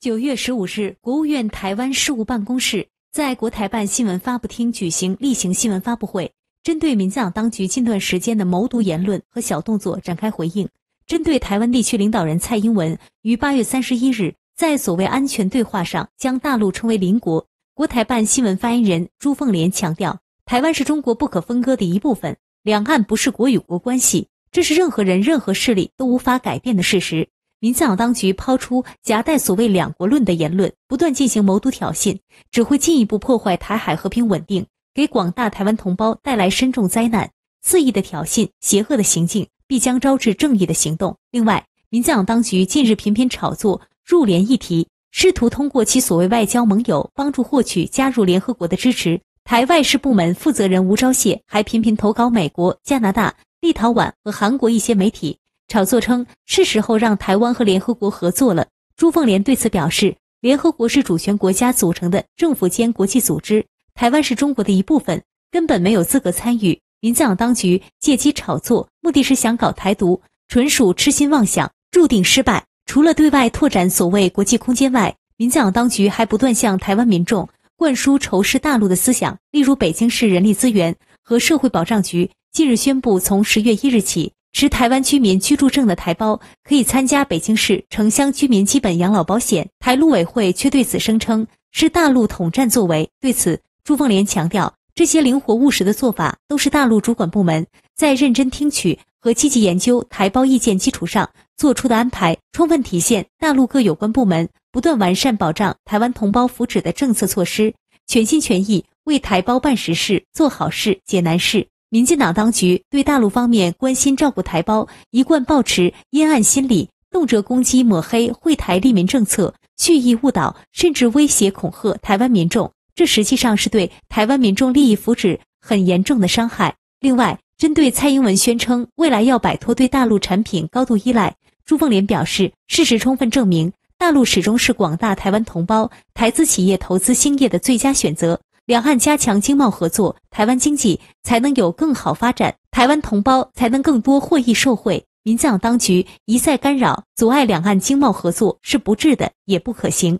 九月十五日，国务院台湾事务办公室在国台办新闻发布厅举行例行新闻发布会，针对民进党当局近段时间的谋独言论和小动作展开回应。针对台湾地区领导人蔡英文于八月三十一日在所谓安全对话上将大陆称为邻国，国台办新闻发言人朱凤莲强调，台湾是中国不可分割的一部分，两岸不是国与国关系，这是任何人、任何势力都无法改变的事实。民进党当局抛出夹带所谓“两国论”的言论，不断进行谋独挑衅，只会进一步破坏台海和平稳定，给广大台湾同胞带来深重灾难。肆意的挑衅、邪恶的行径，必将招致正义的行动。另外，民进党当局近日频频炒作入联议题，试图通过其所谓外交盟友帮助获取加入联合国的支持。台外事部门负责人吴钊燮还频频投稿美国、加拿大、立陶宛和韩国一些媒体。炒作称是时候让台湾和联合国合作了。朱凤莲对此表示，联合国是主权国家组成的政府间国际组织，台湾是中国的一部分，根本没有资格参与。民进党当局借机炒作，目的是想搞台独，纯属痴心妄想，注定失败。除了对外拓展所谓国际空间外，民进党当局还不断向台湾民众灌输仇视大陆的思想。例如，北京市人力资源和社会保障局近日宣布，从十月一日起。持台湾居民居住证的台胞可以参加北京市城乡居民基本养老保险，台陆委会却对此声称是大陆统战作为。对此，朱凤莲强调，这些灵活务实的做法都是大陆主管部门在认真听取和积极研究台胞意见基础上做出的安排，充分体现大陆各有关部门不断完善保障台湾同胞福祉的政策措施，全心全意为台胞办实事、做好事、解难事。民进党当局对大陆方面关心照顾台胞，一贯抱持阴暗心理，动辄攻击抹黑，会台利民政策，蓄意误导，甚至威胁恐吓台湾民众，这实际上是对台湾民众利益福祉很严重的伤害。另外，针对蔡英文宣称未来要摆脱对大陆产品高度依赖，朱凤莲表示，事实充分证明，大陆始终是广大台湾同胞台资企业投资兴业的最佳选择。两岸加强经贸合作，台湾经济才能有更好发展，台湾同胞才能更多获益受惠。民进党当局一再干扰、阻碍两岸经贸合作，是不智的，也不可行。